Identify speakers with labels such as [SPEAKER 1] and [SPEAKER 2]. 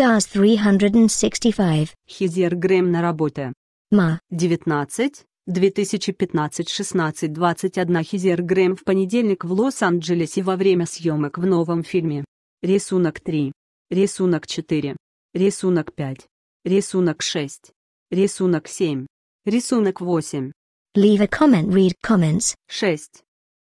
[SPEAKER 1] Stars 365. Хизер Грэм на работе. Ма. 19. 2015-16-21 Хизер Грэм в понедельник в Лос-Анджелесе во время съемок в новом фильме. Рисунок 3. Рисунок 4. Рисунок 5. Рисунок 6. Рисунок 7. Рисунок 8.
[SPEAKER 2] Leave a comment, read comments.
[SPEAKER 1] 6.